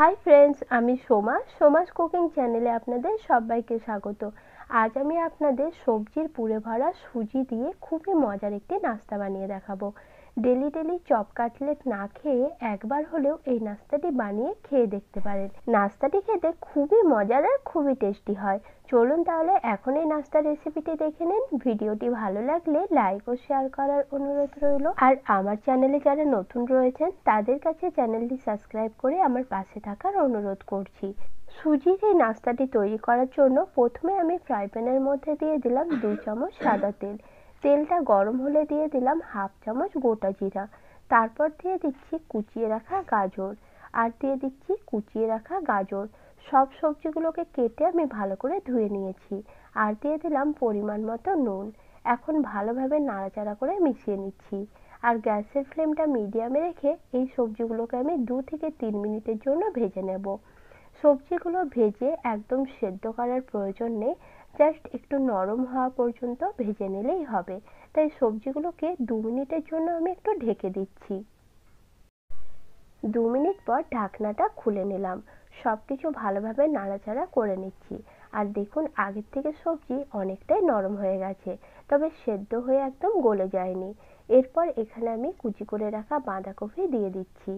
Hi friends আমি Soma Soma's cooking চ্যানেলে আপনাদের সবাইকে স্বাগত আজ আমি আপনাদের সবজির পুরে ভরা সুজি দিয়ে খুবই মজার একটি নাস্তা বানিয়ে দেখাবো ডেলি ডেলি চপ কাটলেট না খেয়ে একবার হলেও এই নাস্তাটি বানিয়ে খেয়ে দেখতে পারেন নাস্তাটি খেতে খুবই মজার আর খুবই টেস্টি হয় চলুন তাহলে এখন এই নাস্তার রেসিপিটি দেখে নিন ভিডিওটি ভালো লাগলে লাইক ও শেয়ার করার অনুরোধ রইল আর আমার চ্যানেলে যারা নতুন রয়েছেন তাদের কাছে চ্যানেলটি সাবস্ক্রাইব করে আমার পাশে থাকার অনুরোধ করছি সুজির এই নাস্তাটি তৈরি করার জন্য প্রথমে আমি ফ্রাই প্যানের মধ্যে দিয়ে দিলাম দু চামচ সাদা তেল তেলটা গরম হলে দিয়ে দিলাম হাফ চামচ গোটা জিরা তারপর দিয়ে দিচ্ছি কুচিয়ে রাখা গাজর আর দিয়ে দিচ্ছি কুচিয়ে রাখা গাজর সব সবজিগুলোকে কেটে আমি ভালো করে ধুয়ে নিয়েছি আর দিয়ে দিলাম পরিমাণ মতো নুন এখন ভালোভাবে নাড়াচাড়া করে মিশিয়ে নিচ্ছি আর গ্যাসের ফ্লেমটা মিডিয়ামে রেখে এই সবজিগুলোকে আমি দু থেকে তিন মিনিটের জন্য ভেজে নেব সবজিগুলো ভেজে একদম সেদ্ধ করার প্রয়োজন নেই জাস্ট একটু নরম হওয়া পর্যন্ত ভেজে নিলেই হবে তাই সবজিগুলোকে দু মিনিটের জন্য আমি একটু ঢেকে দিচ্ছি দু মিনিট পর ঢাকনাটা খুলে নিলাম সব কিছু ভালোভাবে নাড়াচাড়া করে নিচ্ছি আর দেখুন আগের থেকে সবজি অনেকটাই নরম হয়ে গেছে তবে সেদ্ধ হয়ে একদম গলে যায়নি এরপর এখানে আমি কুচি করে রাখা বাঁধাকপি দিয়ে দিচ্ছি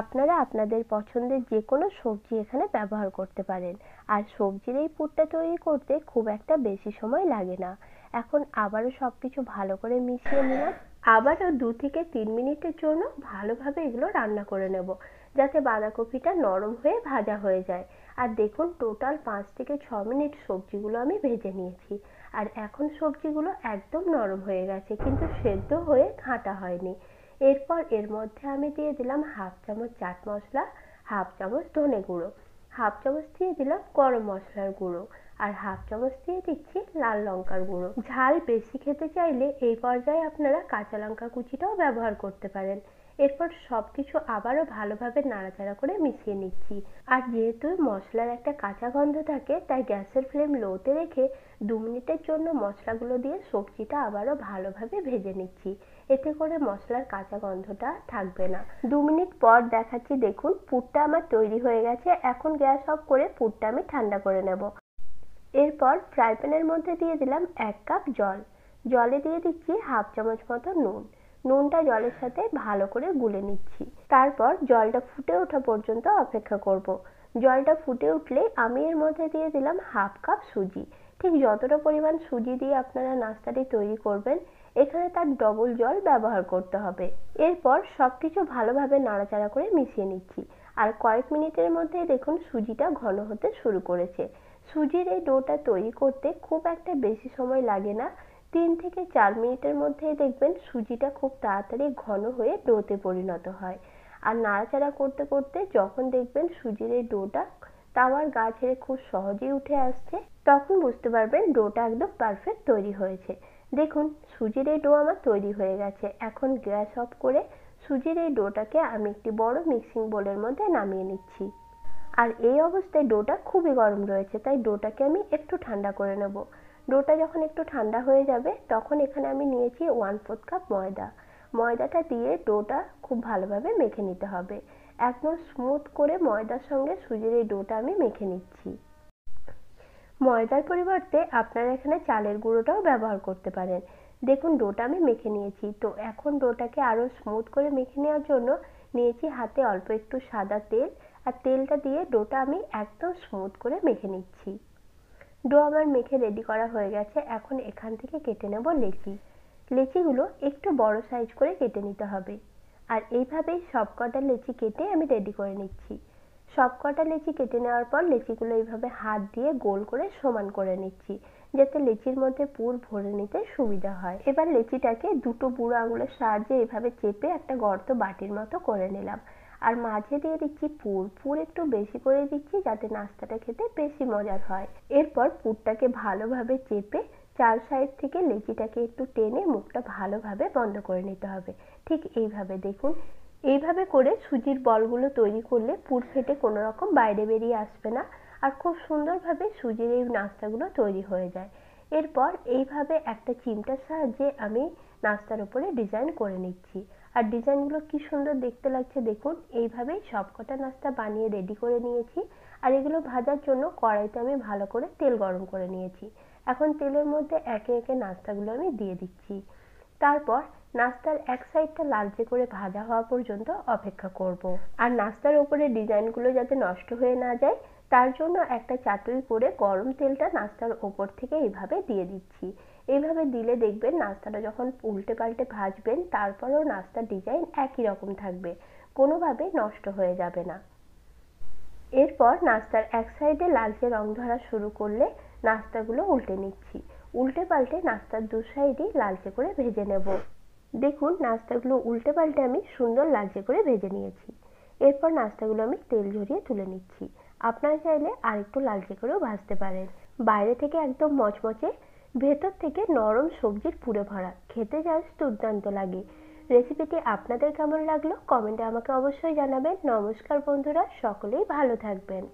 আপনারা আপনাদের পছন্দের যে কোনো সবজি এখানে ব্যবহার করতে পারেন আর সবজির এই পুরটা তৈরি করতে খুব একটা বেশি সময় লাগে না এখন আবারও সব কিছু ভালো করে মিশিয়ে নিলাম আবারও দু থেকে তিন মিনিটের জন্য ভালোভাবে এগুলো রান্না করে নেব যাতে বাঁধাকপিটা নরম হয়ে ভাজা হয়ে যায় আর দেখুন টোটাল পাঁচ থেকে ছ মিনিট সবজিগুলো আমি ভেজে নিয়েছি আর এখন সবজিগুলো একদম নরম হয়ে গেছে কিন্তু সেদ্ধ হয়ে ঘাঁটা হয়নি এরপর এর মধ্যে আমি দিয়ে দিলাম হাফ চামচ চাট মশলা হাফ চামচ ধনে গুঁড়ো হাফ চামচ দিয়ে দিলাম গরম মশলার গুঁড়ো আর হাফ চামচ দিয়ে দিচ্ছি লাল লঙ্কার গুঁড়ো ঝাল বেশি খেতে চাইলে এই পর্যায়ে আপনারা কাঁচা লঙ্কা কুচিটাও ব্যবহার করতে পারেন এরপর সব কিছু আবারও ভালোভাবে নাড়াচাড়া করে মিশিয়ে নিচ্ছি আর যেহেতু মশলার একটা কাঁচা গন্ধ থাকে তাই গ্যাসের ফ্লেম লোতে রেখে দু মিনিটের জন্য মশলাগুলো দিয়ে সবজিটা আবারও ভালোভাবে ভেজে নিচ্ছি এতে করে মশলার কাঁচা গন্ধটা থাকবে না দু মিনিট পর দেখাচ্ছি দেখুন পুরটা আমার তৈরি হয়ে গেছে এখন গ্যাস অফ করে পুরটা আমি ঠান্ডা করে নেব এরপর ফ্রাই প্যানের মধ্যে দিয়ে দিলাম এক কাপ জল জলে দিয়ে দিচ্ছি হাফ চামচ মতো নুন নুনটা জলের সাথে ভালো করে গুলে নিচ্ছি তারপর জলটা ফুটে ওঠা পর্যন্ত অপেক্ষা করব। জলটা ফুটে উঠলে আমি এর মধ্যে দিয়ে দিলাম হাফ কাপ সুজি ঠিক যতটা পরিমাণ সুজি দিয়ে আপনারা নাস্তাটি তৈরি করবেন এখানে তার ডবল জল ব্যবহার করতে হবে এরপর সব কিছু ভালোভাবে নাড়াচাড়া করে মিশিয়ে নিচ্ছি আর কয়েক মিনিটের মধ্যে দেখুন সুজিটা ঘন হতে শুরু করেছে সুজির এই ডোটা তৈরি করতে খুব একটা বেশি সময় লাগে না তিন থেকে চার মিনিটের মধ্যেই দেখবেন সুজিটা খুব তাড়াতাড়ি ঘন হয়ে ডোতে পরিণত হয় আর নাড়াচাড়া করতে করতে যখন দেখবেন সুজির এই ডোটা তাওয়ার গা ছেড়ে খুব সহজেই উঠে আসছে তখন বুঝতে পারবেন ডোটা একদম পারফেক্ট তৈরি হয়েছে দেখুন সুজির এই ডো আমার তৈরি হয়ে গেছে এখন গ্যাস অফ করে সুজির এই ডোটাকে আমি একটি বড় মিক্সিং বোলের মধ্যে নামিয়ে নিচ্ছি আর এই অবস্থায় ডোটা খুবই গরম রয়েছে তাই ডোটাকে আমি একটু ঠান্ডা করে নেব ডোটা যখন একটু ঠান্ডা হয়ে যাবে তখন এখানে আমি নিয়েছি ওয়ান ফোর্থ কাপ ময়দা ময়দাটা দিয়ে ডোটা খুব ভালোভাবে মেখে নিতে হবে একদম স্মুথ করে ময়দার সঙ্গে সুজির এই ডোটা আমি মেখে নিচ্ছি ময়দার পরিবর্তে আপনারা এখানে চালের গুঁড়োটাও ব্যবহার করতে পারেন দেখুন ডোটা আমি মেখে নিয়েছি তো এখন ডোটাকে আরও স্মুথ করে মেখে নেওয়ার জন্য নিয়েছি হাতে অল্প একটু সাদা তেল আর তেলটা দিয়ে ডোটা আমি একদম স্মুথ করে মেখে নিচ্ছি ডো আমার মেখে রেডি করা হয়ে গেছে এখন এখান থেকে কেটে নেব লেচি লেচিগুলো একটু বড় সাইজ করে কেটে নিতে হবে আর এইভাবেই সব কটা লেচি কেটে আমি রেডি করে নিচ্ছি সব কটা লেচি কেটে নেওয়ার পর লেচিগুলো এইভাবে হাত দিয়ে গোল করে সমান করে নিচ্ছি যাতে লেচির মধ্যে পুর ভরে নিতে সুবিধা হয় এবার লেচিটাকে দুটো বুড়ো আঙুলের সাহায্যে এভাবে চেপে একটা গর্ত বাটির মতো করে নিলাম আর মাঝে দিয়ে দিচ্ছি পুর পুর একটু বেশি করে দিচ্ছি যাতে নাস্তাটা খেতে বেশি মজার হয় এরপর পুরটাকে ভালোভাবে চেপে চার সাইড থেকে লেচিটাকে একটু টেনে মুখটা ভালোভাবে বন্ধ করে নিতে হবে ঠিক এইভাবে দেখুন এইভাবে করে সুজির বলগুলো তৈরি করলে পুর ফেটে কোনো রকম বাইরে বেরিয়ে আসবে না আর খুব সুন্দরভাবে সুজির এই নাস্তাগুলো তৈরি হয়ে যায় এরপর এইভাবে একটা চিমটার সাহায্যে আমি নাস্তার উপরে ডিজাইন করে নিচ্ছি আর ডিজাইনগুলো কি সুন্দর দেখতে লাগছে দেখুন এইভাবেই সবকটা নাস্তা বানিয়ে রেডি করে নিয়েছি আর এগুলো ভাজার জন্য কড়াইতে আমি ভালো করে তেল গরম করে নিয়েছি এখন তেলের মধ্যে একে একে নাস্তাগুলো আমি দিয়ে দিচ্ছি তারপর নাস্তার এক সাইডটা লালচে করে ভাজা হওয়া পর্যন্ত অপেক্ষা করব। আর নাস্তার উপরে ডিজাইনগুলো যাতে নষ্ট হয়ে না যায় তার জন্য একটা চাটুই করে গরম তেলটা নাস্তার ওপর থেকে এইভাবে দিয়ে দিচ্ছি এইভাবে দিলে দেখবেন নাস্তাটা যখন উল্টে পাল্টে ভাজবেন তারপরেও নাস্তার ডিজাইন একই রকম থাকবে কোনোভাবে নষ্ট হয়ে যাবে না এরপর নাস্তার এক সাইডে লালচে রং ধরা শুরু করলে নাস্তাগুলো উল্টে নিচ্ছি উল্টে পাল্টে নাস্তার দু সাইডেই লালচে করে ভেজে নেব দেখুন নাস্তাগুলো উল্টে পাল্টে আমি সুন্দর লালচে করে ভেজে নিয়েছি এরপর নাস্তাগুলো আমি তেল ঝরিয়ে তুলে নিচ্ছি আপনারা চাইলে আরেকটু লালচে করেও ভাজতে পারেন বাইরে থেকে একদম মচমচে ভেতর থেকে নরম সবজির পুরে ভরা খেতে জাস্ট দুর্দান্ত লাগে রেসিপিটি আপনাদের কেমন লাগলো কমেন্টে আমাকে অবশ্যই জানাবেন নমস্কার বন্ধুরা সকলেই ভালো থাকবেন